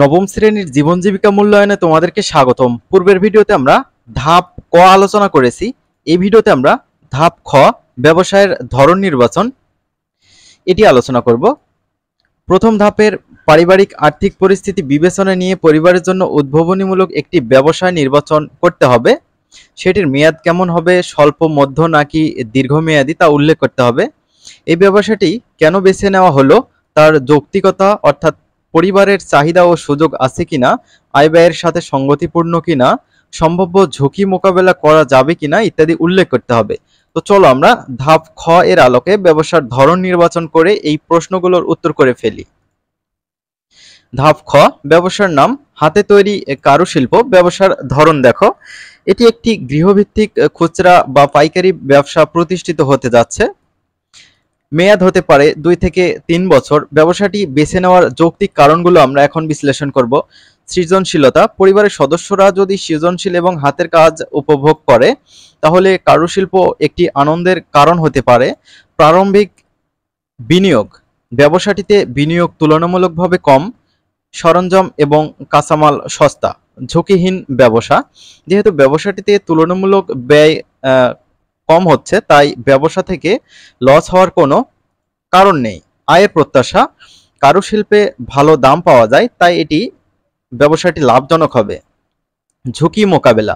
নবম শ্রেণীর জীবন জীবিকা মূল্যায়নে তোমাদেরকে স্বাগতম পূর্বের ভিডিওতে আমরা ধাপ ক আলোচনা করেছি এই ভিডিওতে আমরা ধাপ খ ব্যবসায়ের ধরন নির্বাচন এটি আলোচনা করব প্রথম ধাপের পারিবারিক আর্থিক পরিস্থিতি বিবেচনা নিয়ে পরিবারের জন্য উদ্ভাবনীমূলক একটি ব্যবসায় নির্বাচন করতে হবে সেটির মেয়াদ কেমন হবে স্বল্প মধ্য নাকি দীর্ঘমেয়াদী তা উল্লেখ করতে হবে এই ব্যবসাটি কেন বেছে নেওয়া হলো তার যৌক্তিকতা অর্থাৎ পরিবারের চাহিদা ও সুযোগ আছে কিনা আয় ব্যয়ের সাথে সঙ্গতিপূর্ণ কিনা সম্ভাব্য ঝুঁকি মোকাবেলা করা যাবে কিনা ইত্যাদি উল্লেখ করতে হবে তো চলো আমরা ধাপ খ এর আলোকে ব্যবসার ধরন নির্বাচন করে এই প্রশ্নগুলোর উত্তর করে ফেলি ধাপ খ ব্যবসার নাম হাতে তৈরি কারুশিল্প ব্যবসার ধরন দেখো এটি একটি গৃহভিত্তিক খুচরা বা পাইকারি ব্যবসা প্রতিষ্ঠিত হতে যাচ্ছে মেয়াদ হতে পারে দুই থেকে তিন বছর ব্যবসাটি বেছে নেওয়ার যৌক্তিক কারণগুলো আমরা এখন বিশ্লেষণ করব সৃজনশীলতা পরিবারের সদস্যরা যদি সৃজনশীল এবং হাতের কাজ উপভোগ করে তাহলে কারুশিল্প একটি আনন্দের কারণ হতে পারে প্রারম্ভিক বিনিয়োগ ব্যবসাটিতে বিনিয়োগ তুলনামূলকভাবে কম সরঞ্জাম এবং কাঁচামাল সস্তা ঝুঁকিহীন ব্যবসা যেহেতু ব্যবসাটিতে তুলনামূলক ব্যয় কম হচ্ছে তাই ব্যবসা থেকে লস হওয়ার কোনো কারণ নেই আয়ের প্রত্যাশা কারুশিল্পে ভালো দাম পাওয়া যায় তাই এটি ব্যবসাটি লাভজনক হবে ঝুঁকি মোকাবেলা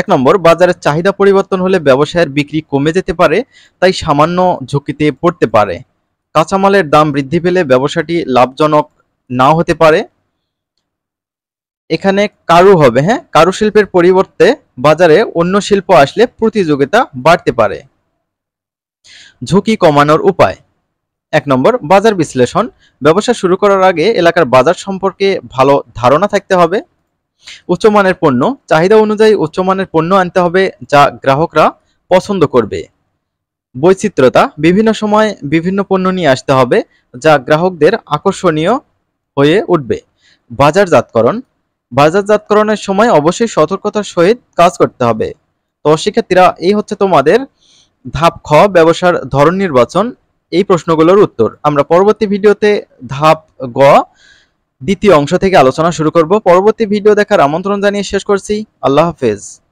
এক নম্বর বাজারের চাহিদা পরিবর্তন হলে ব্যবসায়ের বিক্রি কমে যেতে পারে তাই সামান্য ঝুঁকিতে পড়তে পারে কাঁচামালের দাম বৃদ্ধি পেলে ব্যবসাটি লাভজনক নাও হতে পারে এখানে কারু হবে হ্যাঁ কারুশিল্পের পরিবর্তে বাজারে অন্য শিল্প আসলে প্রতিযোগিতা বাড়তে পারে ঝুঁকি কমানোর উপায় এক নম্বর বাজার বিশ্লেষণ ব্যবসা শুরু করার আগে এলাকার বাজার সম্পর্কে ভালো ধারণা থাকতে হবে উচ্চমানের পণ্য চাহিদা অনুযায়ী উচ্চমানের পণ্য আনতে হবে যা গ্রাহকরা পছন্দ করবে বৈচিত্রতা বিভিন্ন সময় বিভিন্ন পণ্য নিয়ে আসতে হবে যা গ্রাহকদের আকর্ষণীয় হয়ে উঠবে বাজারজাতকরণ বাজারজাতকরণের সময় অবশ্যই সতর্কতার সহিত কাজ করতে হবে তো শিক্ষার্থীরা এই হচ্ছে তোমাদের ধাপ খ ব্যবসার ধরন নির্বাচন এই প্রশ্নগুলোর উত্তর আমরা পরবর্তী ভিডিওতে ধাপ গ দ্বিতীয় অংশ থেকে আলোচনা শুরু করব পরবর্তী ভিডিও দেখার আমন্ত্রণ জানিয়ে শেষ করছি আল্লাহ হাফেজ